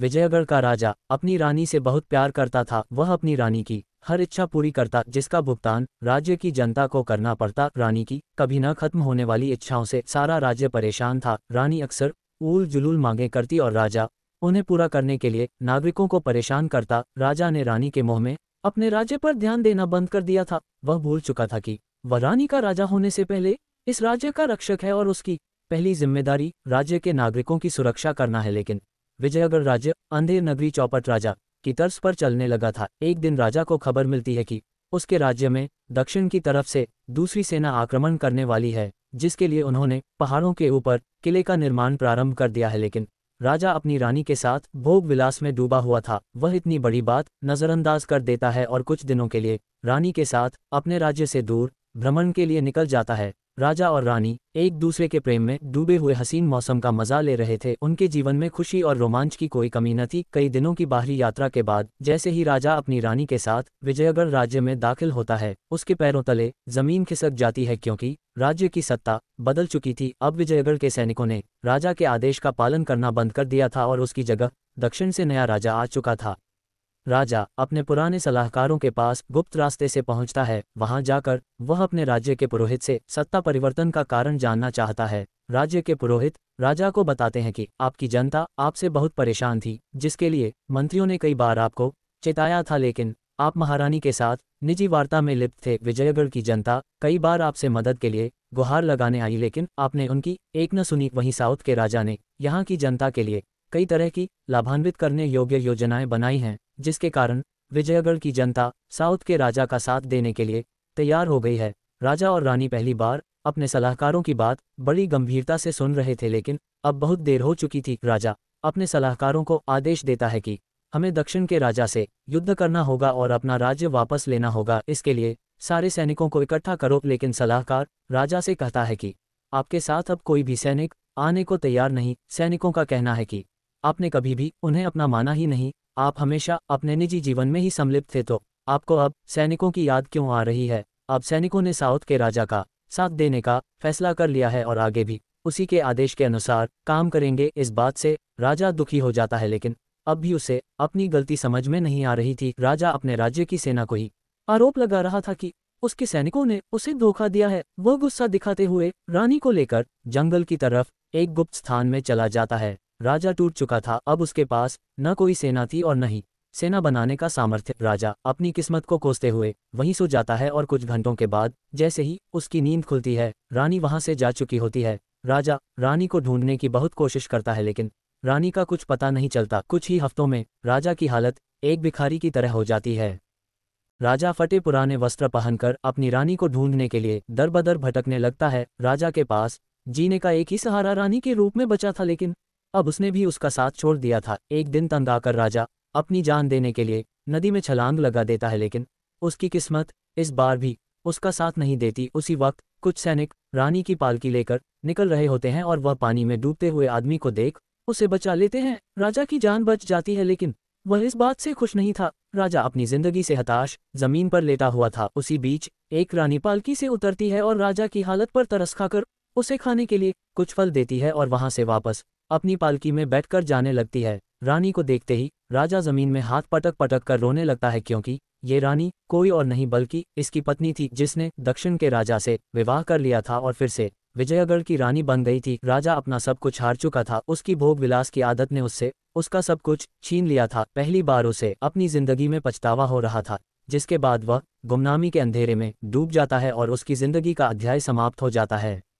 विजयगढ़ का राजा अपनी रानी से बहुत प्यार करता था वह अपनी रानी की हर इच्छा पूरी करता जिसका भुगतान राज्य की जनता को करना पड़ता रानी की कभी न खत्म होने वाली इच्छाओं से सारा राज्य परेशान था रानी अक्सर ऊल जुलूल मांगे करती और राजा उन्हें पूरा करने के लिए नागरिकों को परेशान करता राजा ने रानी के मुंह में अपने राज्य पर ध्यान देना बंद कर दिया था वह भूल चुका था कि वह रानी का राजा होने से पहले इस राज्य का रक्षक है और उसकी पहली जिम्मेदारी राज्य के नागरिकों की सुरक्षा करना है लेकिन विजयगढ़ राज्य अंधेर नगरी चौपट राजा की तर्ज पर चलने लगा था एक दिन राजा को खबर मिलती है कि उसके राज्य में दक्षिण की तरफ से दूसरी सेना आक्रमण करने वाली है जिसके लिए उन्होंने पहाड़ों के ऊपर किले का निर्माण प्रारंभ कर दिया है लेकिन राजा अपनी रानी के साथ भोग विलास में डूबा हुआ था वह इतनी बड़ी बात नज़रअंदाज कर देता है और कुछ दिनों के लिए रानी के साथ अपने राज्य से दूर भ्रमण के लिए निकल जाता है राजा और रानी एक दूसरे के प्रेम में डूबे हुए हसीन मौसम का मजा ले रहे थे उनके जीवन में खुशी और रोमांच की कोई कमी न थी कई दिनों की बाहरी यात्रा के बाद जैसे ही राजा अपनी रानी के साथ विजयगढ़ राज्य में दाखिल होता है उसके पैरों तले जमीन खिसक जाती है क्योंकि राज्य की सत्ता बदल चुकी थी अब विजयगढ़ के सैनिकों ने राजा के आदेश का पालन करना बंद कर दिया था और उसकी जगह दक्षिण से नया राजा आ चुका था राजा अपने पुराने सलाहकारों के पास गुप्त रास्ते से पहुंचता है वहां जाकर वह अपने राज्य के पुरोहित से सत्ता परिवर्तन का कारण जानना चाहता है राज्य के पुरोहित राजा को बताते हैं कि आपकी जनता आपसे बहुत परेशान थी जिसके लिए मंत्रियों ने कई बार आपको चेताया था लेकिन आप महारानी के साथ निजी वार्ता में लिप्त थे विजयगढ़ की जनता कई बार आपसे मदद के लिए गुहार लगाने आई लेकिन आपने उनकी एक न सुनी वहीं साउथ के राजा ने यहाँ की जनता के लिए कई तरह की लाभान्वित करने योग्य योजनाएं बनाई हैं जिसके कारण विजयगढ़ की जनता साउथ के राजा का साथ देने के लिए तैयार हो गई है राजा और रानी पहली बार अपने सलाहकारों की बात बड़ी गंभीरता से सुन रहे थे लेकिन अब बहुत देर हो चुकी थी राजा अपने सलाहकारों को आदेश देता है कि हमें दक्षिण के राजा से युद्ध करना होगा और अपना राज्य वापस लेना होगा इसके लिए सारे सैनिकों को इकट्ठा करो लेकिन सलाहकार राजा से कहता है कि आपके साथ अब कोई भी सैनिक आने को तैयार नहीं सैनिकों का कहना है कि आपने कभी भी उन्हें अपना माना ही नहीं आप हमेशा अपने निजी जीवन में ही सम्मिलित थे तो आपको अब सैनिकों की याद क्यों आ रही है अब सैनिकों ने साउथ के राजा का साथ देने का फैसला कर लिया है और आगे भी उसी के आदेश के अनुसार काम करेंगे इस बात से राजा दुखी हो जाता है लेकिन अब भी उसे अपनी गलती समझ में नहीं आ रही थी राजा अपने राज्य की सेना को ही आरोप लगा रहा था कि उसके सैनिकों ने उसे धोखा दिया है वह गुस्सा दिखाते हुए रानी को लेकर जंगल की तरफ एक गुप्त स्थान में चला जाता है राजा टूट चुका था अब उसके पास न कोई सेना थी और न ही सेना बनाने का सामर्थ्य राजा अपनी किस्मत को कोसते हुए वहीं सो जाता है और कुछ घंटों के बाद जैसे ही उसकी नींद खुलती है रानी वहां से जा चुकी होती है राजा रानी को ढूंढने की बहुत कोशिश करता है लेकिन रानी का कुछ पता नहीं चलता कुछ ही हफ्तों में राजा की हालत एक भिखारी की तरह हो जाती है राजा फटे पुराने वस्त्र पहनकर अपनी रानी को ढूंढने के लिए दर बदर भटकने लगता है राजा के पास जीने का एक ही सहारा रानी के रूप में बचा था लेकिन अब उसने भी उसका साथ छोड़ दिया था एक दिन तंग आकर राजा अपनी जान देने के लिए नदी में छलांग लगा देता है लेकिन उसकी किस्मत इस बार भी उसका साथ नहीं देती उसी वक्त कुछ सैनिक रानी की पालकी लेकर निकल रहे होते हैं और वह पानी में डूबते हुए आदमी को देख उसे बचा लेते हैं राजा की जान बच जाती है लेकिन वह इस बात से खुश नहीं था राजा अपनी जिंदगी से हताश जमीन पर लेटा हुआ था उसी बीच एक रानी पालकी से उतरती है और राजा की हालत पर तरस खाकर उसे खाने के लिए कुछ फल देती है और वहां से वापस अपनी पालकी में बैठकर जाने लगती है रानी को देखते ही राजा जमीन में हाथ पटक पटक कर रोने लगता है क्योंकि ये रानी कोई और नहीं बल्कि इसकी पत्नी थी जिसने दक्षिण के राजा से विवाह कर लिया था और फिर से विजयगढ़ की रानी बन गई थी राजा अपना सब कुछ हार चुका था उसकी भोग विलास की आदत ने उससे उसका सब कुछ छीन लिया था पहली बार उसे अपनी जिंदगी में पछतावा हो रहा था जिसके बाद वह गुमनामी के अंधेरे में डूब जाता है और उसकी जिंदगी का अध्याय समाप्त हो जाता है